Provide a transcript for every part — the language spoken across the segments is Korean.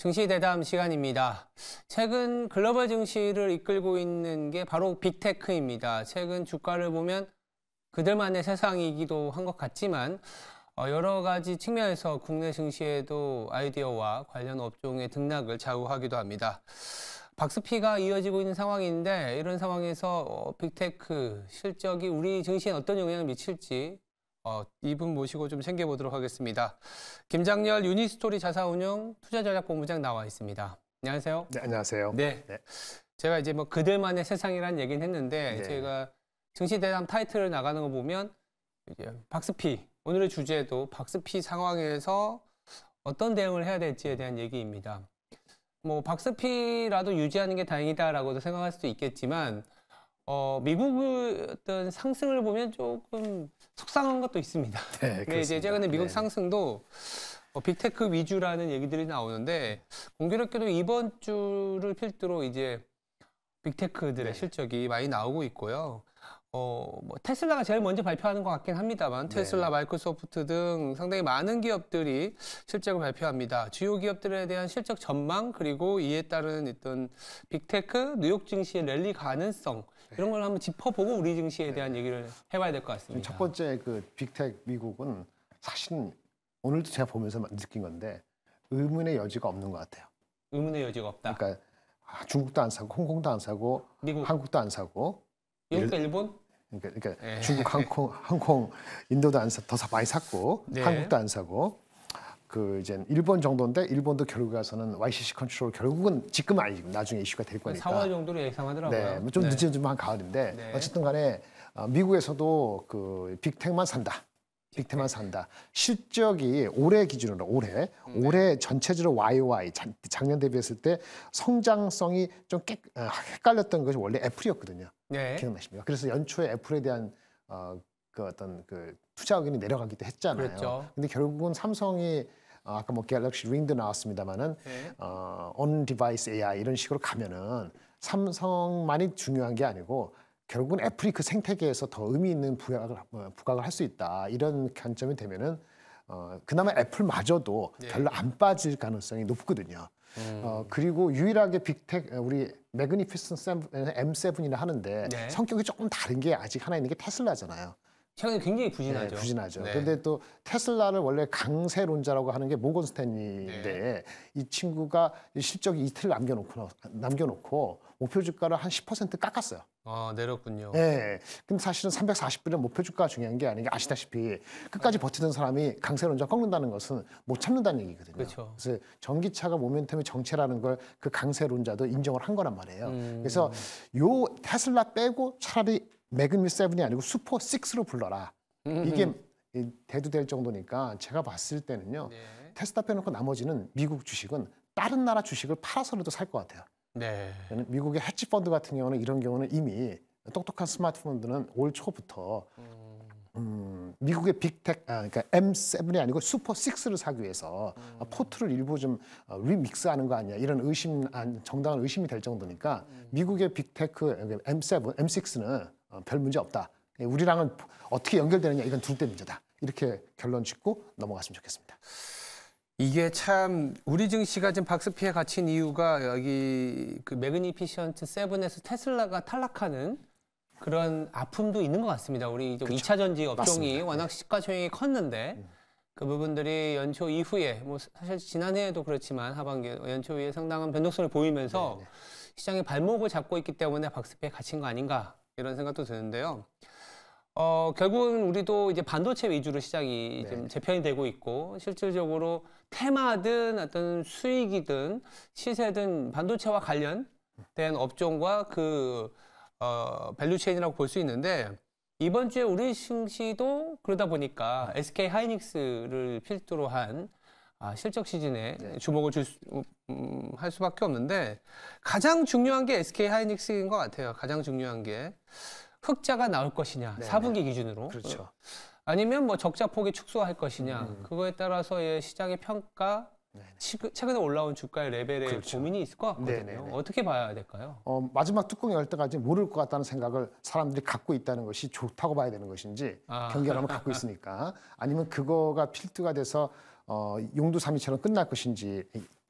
증시대담 시간입니다. 최근 글로벌 증시를 이끌고 있는 게 바로 빅테크입니다. 최근 주가를 보면 그들만의 세상이기도 한 것 같지만 어, 여러 가지 측면에서 국내 증시에도 아이디어와 관련 업종의 등락을 좌우하기도 합니다. 박스피가 이어지고 있는 상황인데 이런 상황에서 어, 빅테크 실적이 우리 증시에 어떤 영향을 미칠지 어, 이분 모시고 좀 챙겨보도록 하겠습니다. 김장렬 유니스토리 자사운용 투자전략본부장 나와 있습니다. 안녕하세요. 네, 안녕하세요. 네. 네. 제가 이제 뭐 그들만의 세상이란 얘기는 했는데 네. 제가 증시대담 타이틀을 나가는 거 보면 이제 박스피 오늘의 주제도 박스피 상황에서 어떤 대응을 해야 될지에 대한 얘기입니다. 뭐 박스피라도 유지하는 게 다행이다라고도 생각할 수도 있겠지만 어, 미국의 어떤 상승을 보면 조금 속상한 것도 있습니다. 네, 네 이제 최근에 미국 네. 상승도 어, 빅테크 위주라는 얘기들이 나오는데 공교롭게도 이번 주를 필두로 이제 빅테크들의 네. 실적이 많이 나오고 있고요. 어, 뭐 테슬라가 제일 먼저 발표하는 것 같긴 합니다만 네. 테슬라, 네. 마이크로소프트 등 상당히 많은 기업들이 실적을 발표합니다. 주요 기업들에 대한 실적 전망 그리고 이에 따른 어떤 빅테크, 뉴욕 증시의 랠리 가능성 이런 네. 걸 한번 짚어보고 우리 증시에 네. 대한 얘기를 해봐야 될 것 같습니다. 첫 번째 그 빅텍 미국은 사실 오늘도 제가 보면서 느낀 건데 의문의 여지가 없는 것 같아요. 의문의 여지가 없다. 그러니까 아, 중국도 안 사고 홍콩도 안 사고 미국. 한국도 안 사고 미국 일본 그러니까, 그러니까 네. 중국, 한콩, 한콩, 인도도 안 사, 더 많이 샀고 네. 한국도 안 사고 그 이제 일본 정도인데 일본도 결국 가서는 YCC 컨트롤 결국은 지금 아니고 나중에 이슈가 될 거니까 4월 정도로 예상하더라고요. 네, 뭐 좀 네. 늦은 좀 한 가을인데 네. 어쨌든 간에 어, 미국에서도 그 빅텍만 산다. 빅테만 산다. 실적이 올해 기준으로 올해 네. 올해 전체적으로 YOY 작년 대비했을 때 성장성이 좀 깨, 어, 헷갈렸던 것이 원래 애플이었거든요. 네. 기억나십니까? 그래서 연초에 애플에 대한 어, 그 어떤 그 투자 의견이 내려가기도 했잖아요. 그랬 근데 결국은 삼성이 어, 아까 뭐 갤럭시 윙도 나왔습니다만은 네. 어, 온 디바이스 AI 이런 식으로 가면은 삼성만이 중요한 게 아니고 결국은 애플이 그 생태계에서 더 의미 있는 부각을 어, 부각을 할 수 있다 이런 관점이 되면은 어, 그나마 애플마저도 네. 별로 안 빠질 가능성이 높거든요. 음. 어, 그리고 유일하게 빅텍 어, 우리 매그니피슨 M7이라 하는데 네. 성격이 조금 다른 게 아직 하나 있는 게 테슬라잖아요. 최근에 굉장히 부진하죠. 네, 부진하죠. 네. 근데 또 테슬라를 원래 강세론자라고 하는 게 모건 스탠리인데 네. 이 친구가 실적이 이틀 남겨놓고 남겨놓고 목표 주가를 한 10% 깎았어요. 아 내렸군요. 네. 근데 사실은 340불의 목표 주가 중요한 게 아닌 게 아시다시피 끝까지 네. 버티던 사람이 강세론자 꺾는다는 것은 못 참는다는 얘기거든요. 그렇죠. 그래서 전기차가 모멘텀의 정체라는 걸 그 강세론자도 인정을 한 거란 말이에요. 음... 그래서 요 테슬라 빼고 차라리 매그미 세븐이 아니고 슈퍼 6로 불러라. 음, 이게 대두될 음. 정도니까 제가 봤을 때는요. 네. 테스트 빼놓고 나머지는 미국 주식은 다른 나라 주식을 팔아서라도 살 것 같아요. 네. 미국의 헤지펀드 같은 경우는 이런 경우는 이미 똑똑한 스마트폰들은 올 초부터 음. 음 미국의 빅텍, 아, 그러니까 M7이 아니고 슈퍼 6를 사기 위해서 아, 음. 포트를 일부 좀 어, 리믹스하는 거 아니야 이런 의심, 정당한 의심이 될 정도니까 미국의 빅테크 M7, M6는 어, 별 문제 없다. 예, 우리랑은 어떻게 연결되느냐 이건 둘째 문제다. 이렇게 결론 짓고 넘어갔으면 좋겠습니다. 이게 참 우리 증시가 지금 박스피에 갇힌 이유가 여기 그 매그니피션트 세븐에서 테슬라가 탈락하는 그런 아픔도 있는 것 같습니다. 우리 그 2차 전지 업종이 맞습니다. 네. 워낙 시가총액이 컸는데 음. 그 부분들이 연초 이후에 뭐 사실 지난해에도 그렇지만 하반기 연초 이후에 상당한 변동성을 보이면서 네, 네. 시장의 발목을 잡고 있기 때문에 박스피에 갇힌 거 아닌가 이런 생각도 드는데요. 어, 결국은 우리도 이제 반도체 위주로 시장이 네. 재편이 되고 있고 실질적으로 테마든 어떤 수익이든 시세든 반도체와 관련된 업종과 그 어, 밸류체인이라고 볼 수 있는데 이번 주에 우리 증시도 그러다 보니까 SK 하이닉스를 필두로 한 아, 실적 시즌에 네. 주목을 줄 수, 음, 음, 할 수밖에 없는데 가장 중요한 게 SK 하이닉스인 것 같아요. 가장 중요한 게 흑자가 나올 것이냐, 네네. 4분기 기준으로. 그렇죠. 어, 아니면 뭐 적자 폭이 축소할 것이냐, 음. 음. 그거에 따라서 예, 시장의 평가, 네, 치, 최근에 올라온 주가의 레벨에 그렇죠. 고민이 있을 것 같거든요. 네네네. 어떻게 봐야 될까요? 어, 마지막 뚜껑이 열 때까지 모를 것 같다는 생각을 사람들이 갖고 있다는 것이 좋다고 봐야 되는 것인지 아. 경계감을 갖고 있으니까 아니면 그거가 필두가 돼서 어, 용두삼이처럼 끝날 것인지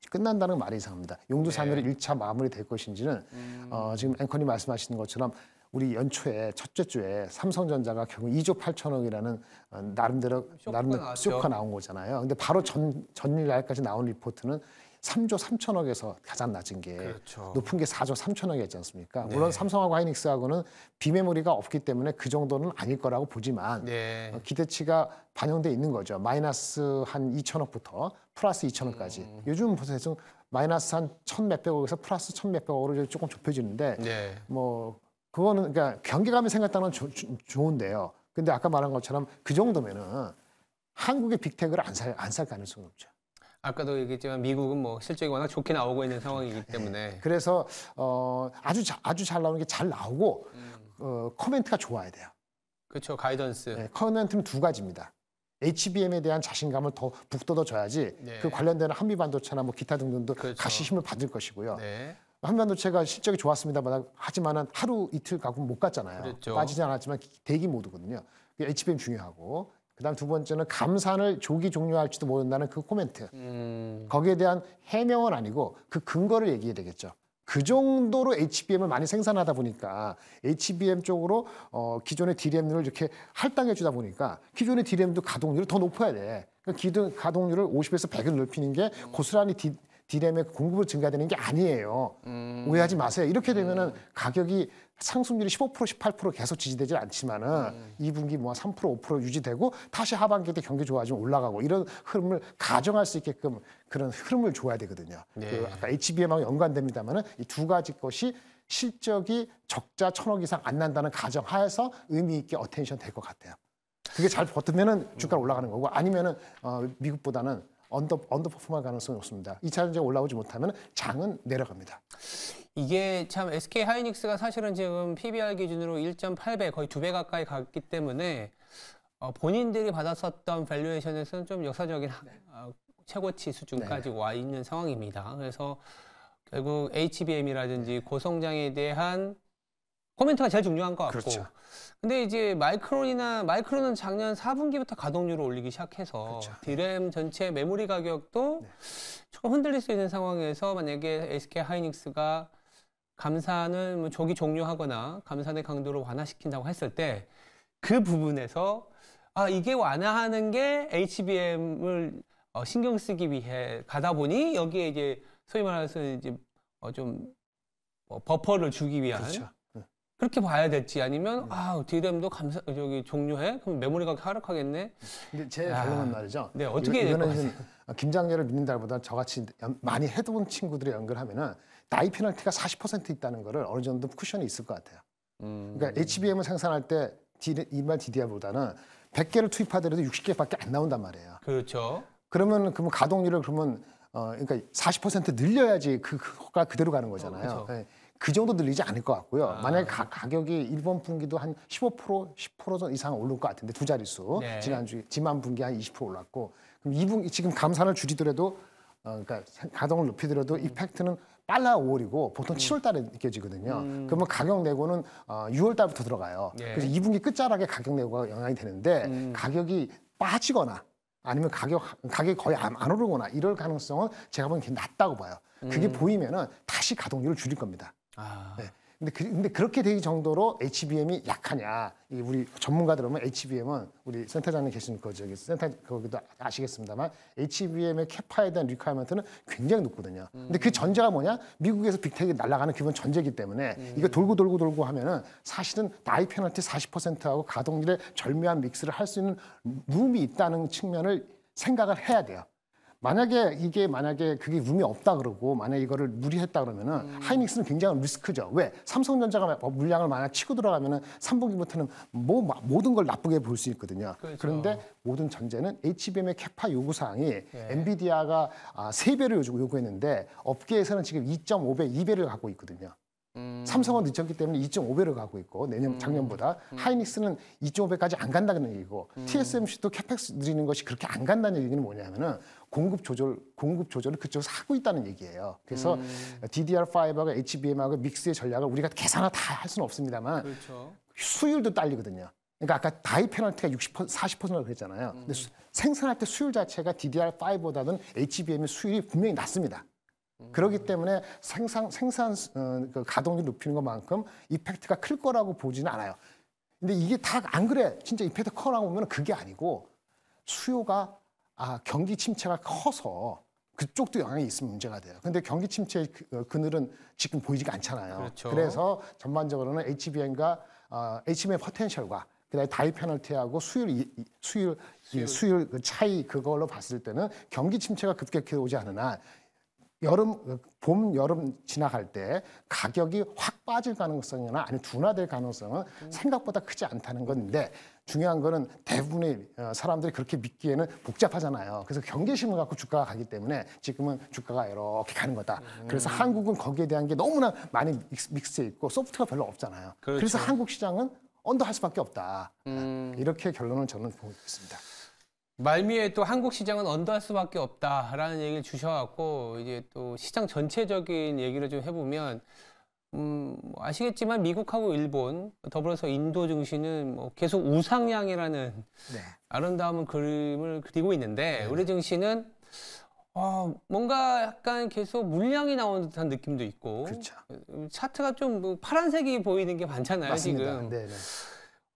끝난다는 말이 이상합니다. 용두삼일이 네. 1차 마무리될 것인지는 음. 어, 지금 앵커님 말씀하시는 것처럼 우리 연초에 첫째 주에 삼성전자가 결국 2조 8천억이라는 어, 나름대로 쇼크가 나름 쇼크가 나온 거잖아요. 근데 바로 전 전일날까지 나온 리포트는 삼조삼천억에서 가장 낮은 게 그렇죠. 높은 게사조삼천억이었지 않습니까? 네. 물론 삼성하고 하이닉스하고는 비메모리가 없기 때문에 그 정도는 아닐 거라고 보지만 네. 어, 기대치가 반영돼 있는 거죠. 마이너스 한이천억부터 플러스 이천억까지 음. 요즘 보세요. 마이너스 한 천 몇백억에서 플러스 천 몇백억으로 조금 좁혀지는데 네. 뭐 그거는 그러니까 경계감이 생겼다는 조, 조, 좋은데요. 근데 아까 말한 것처럼 그 정도면은 한국의 빅테크를 안 살 안살 안살 가능성이 높죠. 아까도 얘기했지만 미국은 뭐 실적이 워낙 좋게 나오고 있는 상황이기 때문에 예. 그래서 어, 아주 자, 아주 잘 나오는 게 잘 나오고 음. 어, 커멘트가 좋아야 돼요. 그렇죠 가이던스. 네, 커멘트는 두 가지입니다. HBM에 대한 자신감을 더 북돋워 줘야지 네. 그 관련되는 한미 반도체나 뭐 기타 등등도 그렇죠. 같이 힘을 받을 것이고요. 네. 한반도체가 실적이 좋았습니다만 하지만은 하루 이틀 가고 못 갔잖아요. 그렇죠. 빠지지 않았지만 대기 모드거든요. HBM 중요하고 그다음 두 번째는 감산을 조기 종료할지도 모른다는 그 코멘트. 음... 거기에 대한 해명은 아니고 그 근거를 얘기해야 되겠죠. 그 정도로 HBM을 많이 생산하다 보니까 HBM 쪽으로 어, 기존의 DRAM을 이렇게 할당해 주다 보니까 기존의 DRAM도 가동률을 더 높여야 돼. 그러니까 기존 가동률을 50에서 100을 높이는게 고스란히 D, 디램의 공급을 증가되는 게 아니에요. 음. 오해하지 마세요. 이렇게 되면은 음. 가격이 상승률이 15% 18% 계속 지지되지 않지만은 음. 2분기 뭐3% 5% 유지되고 다시 하반기 때 경기 좋아지면 올라가고 이런 흐름을 가정할 수 있게끔 그런 흐름을 줘야 되거든요. 네. 그 아까 HBM하고 연관됩니다만은 이두 가지 것이 실적이 적자 천억 이상 안 난다는 가정 하에서 의미 있게 어텐션 될 것 같아요. 그게 잘 버티면은 주가 올라가는 거고 아니면은 어, 미국보다는 언더 언더퍼폼할 가능성이 높습니다. 2차 전지 올라오지 못하면 장은 내려갑니다. 이게 참 SK 하이닉스가 사실은 지금 PBR 기준으로 1.8배 거의 두배 가까이 갔기 때문에 어, 본인들이 받았었던 밸류에이션에서는 좀 역사적인 네. 어, 최고치 수준까지 네. 와 있는 상황입니다. 그래서 결국 HBM이라든지 고성장에 대한 코멘트가 제일 중요한 것 같고. 그렇죠. 근데 이제 마이크론이나 마이크론은 작년 4분기부터 가동률을 올리기 시작해서 그렇죠. 디램 네. 전체 메모리 가격도 네. 조금 흔들릴 수 있는 상황에서 만약에 SK 하이닉스가 감산을 뭐 조기 종료하거나 감산의 강도를 완화시킨다고 했을 때 그 부분에서 아 이게 완화하는 게 HBM을 어, 신경 쓰기 위해 가다 보니 여기에 이제 소위 말해서 이제 어, 좀 뭐 버퍼를 주기 위한 그렇죠. 그렇게 봐야 될지 아니면 네. 아 DRAM도 감사 저기 종료해 그럼 메모리 가격 하락하겠네. 근데 제 아, 결론은 아, 말이죠. 네 어떻게 이거, 이거는 김장렬을 믿는다보다 저같이 많이 해본 친구들이 연결하면은 나이 페널티가 40% 있다는 거를 어느 정도 쿠션이 있을 것 같아요. 그러니까 음. 그러니까 HBM을 생산할 때이반 DDR보다는 100개를 투입하더라도 60개밖에 안 나온단 말이에요. 그렇죠. 그러면 그러면 가동률을 그러면 어 그러니까 40% 늘려야지 그, 그 효과 그대로 가는 거잖아요. 어, 그렇죠. 네. 그 정도 늘리지 않을 것 같고요. 아. 만약에 가, 격이 일본 분기도 한15% 10% 이상 오를 것 같은데 두 자릿수. 네. 지난주 지난 분기 한 20% 올랐고 그럼 이분 지금 감산을 줄이더라도 어, 그러니까 가동을 높이더라도 음. 이펙트는 빨라 5월이고 보통 음. 7월 달에 느껴지거든요. 음. 그러면 가격 내고는 어, 6월 달부터 들어가요. 예. 그래서 2분기 끝자락에 가격 내고가 영향이 되는데 음. 가격이 빠지거나 아니면 가격 가격이 거의 안, 안 오르거나 이럴 가능성은 제가 보기엔 낮다고 봐요. 그게 음. 보이면은 다시 가동률을 줄일 겁니다. 아. 네. 근데, 그, 근데 그렇게 되기 정도로 HBM이 약하냐? 이 우리 전문가들 보면 HBM은 우리 센터장님 계신 거 그 저기 센터 거기도 아시겠습니다만 HBM의 캐파에 대한 리카이먼트는 굉장히 높거든요. 음. 근데 그 전제가 뭐냐? 미국에서 빅텍이 날아가는 기본 전제기 때문에 음. 이거 돌고 돌고 돌고 하면은 사실은 나이 페널티 40%하고 가동률의 절묘한 믹스를 할 수 있는 룸이 있다는 측면을 생각을 해야 돼요. 만약에 이게 만약에 그게 룸이 없다 그러고 만약에 이거를 무리했다 그러면은 음. 하이닉스는 굉장한 리스크죠. 왜? 삼성전자가 뭐 물량을 만약 치고 들어가면은 삼분기부터는뭐 모든 걸 나쁘게 볼 수 있거든요. 그렇죠. 그런데 모든 전제는 HBM의 캐파 요구 사항이 네. 예. 엔비디아가 아, 세배를 요구, 요구했는데 업계에서는 지금 2.5배, 2배를 갖고 있거든요. 삼성은 늦췄기 때문에 2.5배를 가고 있고 내년 작년보다 하이닉스는 2.5배까지 안 간다는 얘기고 TSMC도 캐펙스 늘리는 것이 그렇게 안 간다는 얘기는 뭐냐면은 공급 조절 공급 조절을 그쪽에서 하고 있다는 얘기예요. 그래서 DDR5하고 음. HBM하고 믹스의 전략을 우리가 계산을 다 할 수는 없습니다만 그렇죠. 수율도 딸리거든요. 그러니까 아까 다이 페널티가 60% 40%라고 그랬잖아요. 근데 음. 수, 생산할 때 수율 자체가 DDR5보다는 HBM의 수율이 분명히 낮습니다. 그러기 때문에 생산 생산 어, 그 가동률 높이는 것만큼 이펙트가 클 거라고 보지는 않아요. 근데 이게 다 안 그래. 진짜 이펙트 커라고 보면 그게 아니고 수요가 아 경기 침체가 커서 그쪽도 영향이 있으면 문제가 돼요. 근데 경기 침체 그, 어, 그늘은 지금 보이지가 않잖아요. 그렇죠. 그래서 전반적으로는 HBN과 어, HBN 퍼텐셜과 그다음에 다이 페널티하고 수율 이, 수율 수율, 수율 그 차이 그걸로 봤을 때는 경기 침체가 급격히 오지 않으나 여름 봄 여름 지나갈 때 가격이 확 빠질 가능성이나 아니면 둔화될 가능성은 생각보다 크지 않다는 건데 중요한 거는 대부분의 어, 사람들이 그렇게 믿기에는 복잡하잖아요. 그래서 경계심을 갖고 주가가 가기 때문에 지금은 주가가 이렇게 가는 거다. 그래서 음. 한국은 거기에 대한 게 너무나 많이 믹스돼 있고 소프트가 별로 없잖아요. 그렇죠. 그래서 한국 시장은 언더할 수밖에 없다. 음. 이렇게 결론을 저는 보고 있습니다. 말미에 또 한국 시장은 언더할 수밖에 없다라는 얘기를 주셔갖고 이제 또 시장 전체적인 얘기를 좀 해보면 음, 뭐 아시겠지만 미국하고 일본 더불어서 인도 증시는 뭐 계속 우상향이라는 네. 아름다운 그림을 그리고 있는데 네. 우리 증시는 어, 뭔가 약간 계속 물량이 나온 듯한 느낌도 있고 그렇죠. 차트가 좀 뭐 파란색이 보이는 게 많잖아요 맞습니다. 지금. 네네. 네.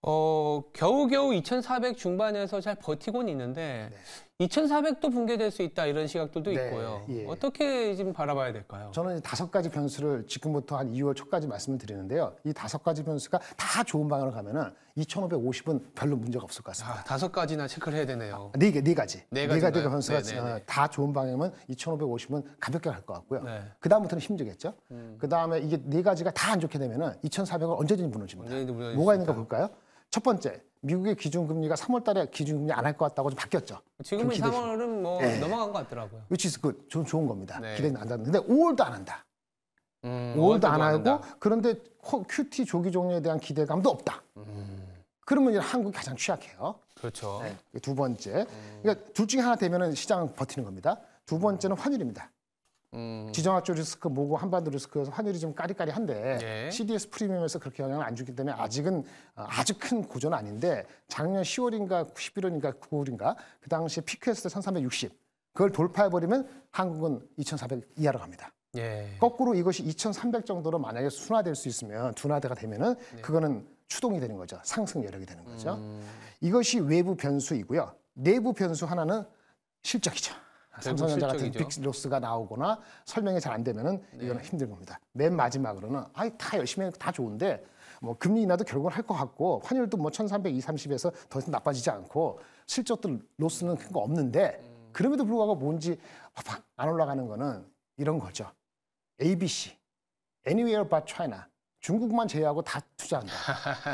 어, 겨우겨우 2,400 중반에서 잘 버티곤 있는데 네. 2,400도 붕괴될 수 있다 이런 시각들도 네, 있고요. 예. 어떻게 지금 바라봐야 될까요? 저는 다섯 가지 변수를 지금부터 한 2월 초까지 말씀을 드리는데요. 이 다섯 가지 변수가 다 좋은 방향으로 가면은 2,550은 별로 문제가 없을 것 아, 같습니다. 다섯 가지나 체크를 해야 되네요. 아, 네, 네 가지. 네, 네 가지 변수가 네, 네, 어, 네, 다 좋은 방향은 2,550은 가볍게 갈 것 같고요. 네. 그 다음부터는 힘들겠죠. 음. 그 다음에 이게 네 가지가 다 안 좋게 되면은 2,400을 언제든지 무너집니다. 언제든지 뭐가 있는가 볼까요? 첫 번째, 미국의 기준금리가 3월 달에 기준금리 안 할 것 같다고 좀 바뀌었죠. 지금은 3월은 뭐 네. 넘어간 것 같더라고요. which is good. 좀 좋은 겁니다. 네. 기대는 안 닿는데 5월도 안 한다. 음, 5월도 안 뭐 하고 한다. 그런데 QT 조기 종료에 대한 기대감도 없다. 음. 그러면 한국이 가장 취약해요. 그렇죠. 네. 두 번째. 음. 그러니까 둘 중에 하나 되면 시장은 버티는 겁니다. 두 번째는 환율입니다. 음. 지정학적 리스크 모고 한반도 리스크 환율이 좀 까리까리한데 예. CDS 프리미엄에서 그렇게 영향을 안 주기 때문에 아직은 어, 아주 큰 고전은 아닌데 작년 10월인가 11월인가 9월인가 그 당시에 피크했을 때 1360. 그걸 돌파해버리면 한국은 2400 이하로 갑니다. 예. 거꾸로 이것이 2300 정도로 만약에 순화될 수 있으면 둔화대가 되면은 네. 그거는 추동이 되는 거죠. 상승 여력이 되는 거죠. 음. 이것이 외부 변수이고요. 내부 변수 하나는 실적이죠. 아, 삼성전자 같은 빅로스가 나오거나 설명이 잘 안 되면은 네. 이거는 힘들 겁니다. 맨 마지막으로는 아이 다 열심히 다 좋은데 뭐 금리 인하도 결국은 할 것 같고 환율도 뭐 1,300, 230에서 더 이상 나빠지지 않고 실적들 로스는 큰 거 없는데 음. 그럼에도 불구하고 뭔지 팍팍 안 올라가는 거는 이런 거죠. ABC, Anywhere but China. 중국만 제외하고 다 투자한다.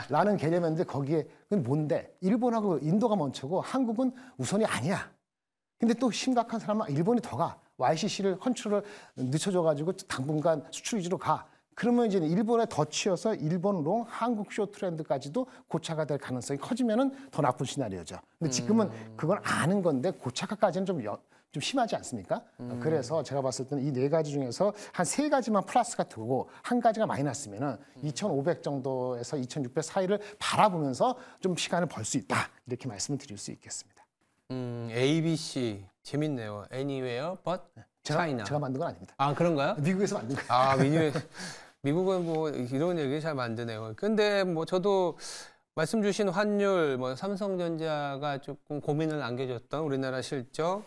라는 개념이었는데 거기에 그건 뭔데? 일본하고 인도가 먼저고 한국은 우선이 아니야. 근데 또 심각한 사람은 일본이 더 가. YCC를 컨트롤을 늦춰줘가지고 당분간 수출 위주로 가. 그러면 이제 일본에 더 치여서 일본롱 한국 쇼 트렌드까지도 고착화 될 가능성이 커지면은 더 나쁜 시나리오죠. 근데 지금은 음. 그걸 아는 건데 고착화까지는 좀 여, 좀 심하지 않습니까? 음. 그래서 제가 봤을 때는 이 네 가지 중에서 한 세 가지만 플러스가 들고 한 가지가 마이너스면은 음. 2,500 정도에서 2,600 사이를 바라보면서 좀 시간을 벌 수 있다 이렇게 말씀을 드릴 수 있겠습니다. 음, ABC 재밌네요. Anywhere but 네, China. 제가 만든 건 아닙니다. 아 그런가요? 미국에서 만든 거예요. 아 미국에 미국은 뭐 이런 얘기 잘 만드네요. 근데 뭐 저도 말씀 주신 환율, 뭐 삼성전자가 조금 고민을 안겨줬던 우리나라 실적,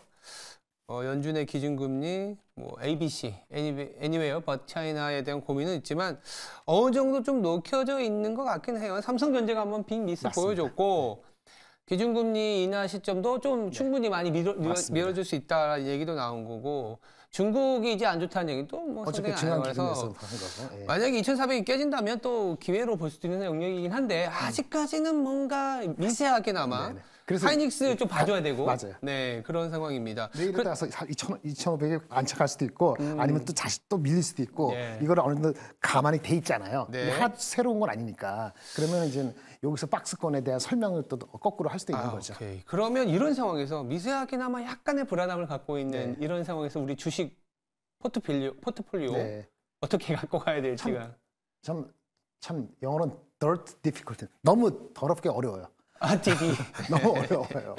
어, 연준의 기준금리, 뭐 ABC, Anywhere but China에 대한 고민은 있지만 어느 정도 좀높여져 있는 것 같긴 해요. 삼성전자가 한번 빅 미스 맞습니다. 보여줬고 네. 기준금리 인하 시점도 좀 네. 충분히 많이 미뤄, 미 질수 있다는 얘기도 나온 거고 중국이 이제 안 좋다는 얘기도 뭐 어차피 지난 서 예. 만약에 2,400이 깨진다면 또 기회로 볼 수도 있는 영역이긴 한데 음. 아직까지는 뭔가 미세하게나마 아, 하이닉스 네, 좀 봐줘야 되고 아, 맞아요. 네 그런 상황입니다. 내일 따라서 2 5 0 0에 안착할 수도 있고 음. 아니면 또 다시 또 밀릴 수도 있고 네. 이걸 어느 정도 가만히 돼 있잖아요. 네. 하, 새로운 건 아니니까 그러면 이제 여기서 박스권에 대한 설명을 또 거꾸로 할 수도 있는 아, 거죠. 오케이. 그러면 이런 상황에서 미세하게나마 약간의 불안함을 갖고 있는 네. 이런 상황에서 우리 주식 포트폴리오, 포트폴리오 네. 어떻게 갖고 가야 될지가 참, 참, 참 영어로는 dirt difficult 너무 더럽게 어려워요. 아, DB. 너무 어려워요.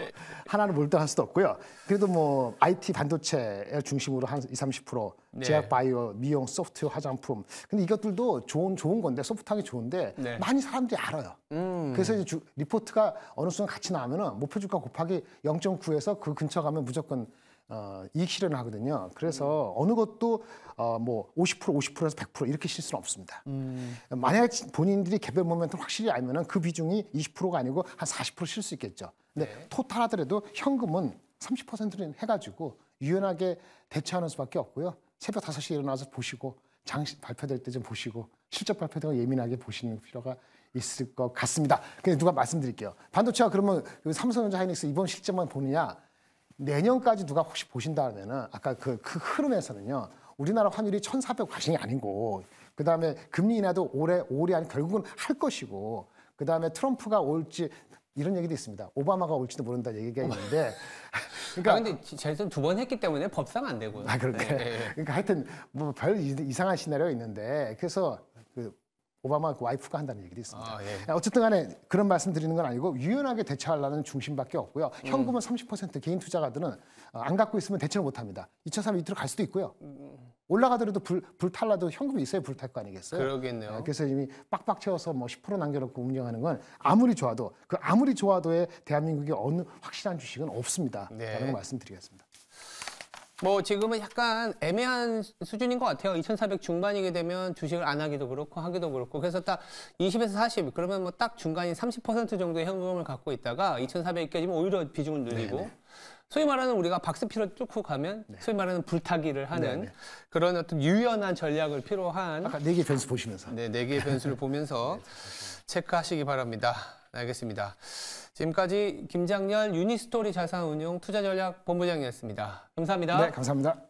하나는 몰두할 수도 없고요. 그래도 뭐 IT 반도체를 중심으로 한 20, 30% 네. 제약 바이오, 미용, 소프트웨어, 화장품. 근데 이것들도 좋은 좋은 건데 소프트하게 좋은데 네. 많이 사람들이 알아요. 음. 그래서 이제 주, 리포트가 어느 순간 같이 나오면은 목표 주가 곱하기 0.9에서 그 근처 가면 무조건 어, 이익 실현을 하거든요. 그래서 음. 어느 것도 어, 뭐50% 50%에서 100% 이렇게 실수는 없습니다. 음. 만약 본인들이 개별 모멘트 확실히 알면은 그 비중이 20%가 아니고 한 40%실수 있겠죠. 근데 네. 토탈 하더라도 현금은 30%는 해가지고 유연하게 대처하는 수밖에 없고요. 새벽 5시에 일어나서 보시고 장시 발표될 때 좀 보시고 실적 발표되고 예민하게 보시는 필요가 있을 것 같습니다. 근데 누가 말씀드릴게요. 반도체가 그러면 그 삼성전자 하이닉스 이번 실적만 보느냐? 내년까지 누가 혹시 보신다면은 아까 그, 그 흐름에서는요. 우리나라 환율이 1,480이 아니고 그다음에 금리 인하도 올해 올해 아니 결국은 할 것이고 그다음에 트럼프가 올지 이런 얘기도 있습니다. 오바마가 올지도 모른다 얘기가 있는데. 그러니까 아, 근데 재선 두 번 했기 때문에 법상 안 되고요. 아, 그렇게. 네, 네, 네. 그러니까 하여튼 뭐 별 이상한 시나리오가 있는데 그래서 그 오바마 그 와이프가 한다는 얘기도 있습니다. 아, 예. 어쨌든 간에 그런 말씀 드리는 건 아니고 유연하게 대처하려는 중심밖에 없고요. 현금은 음. 30% 개인 투자가들은 어, 안 갖고 있으면 대처를 못 합니다. 2차 산업 밑으로 갈 수도 있고요. 올라가더라도 불, 불탈라도 현금이 있어야 불탈 거 아니겠어요? 그러겠네요. 예, 그래서 이미 빡빡 채워서 뭐10% 남겨놓고 운영하는 건 아무리 좋아도 그 아무리 좋아도에 대한민국의 어느 확실한 주식은 없습니다. 네. 라는 말씀드리겠습니다. 뭐 지금은 약간 애매한 수준인 것 같아요. 2,400 중반이게 되면 주식을 안 하기도 그렇고 하기도 그렇고 그래서 딱 20에서 40 그러면 뭐 딱 중간인 30% 정도의 현금을 갖고 있다가 2 4 0 0깨지면 오히려 비중을 늘리고 네네. 소위 말하는 우리가 박스피로 뚫고 가면 네. 소위 말하는 불타기를 하는 네네. 그런 어떤 유연한 전략을 필요한 아까 네개 변수 보시면서 네네 개의 변수를 보면서 네, 네. 체크하시기 바랍니다. 네, 알겠습니다. 지금까지 김장렬 유니스토리 자산운용 투자전략본부장이었습니다. 감사합니다. 네, 감사합니다.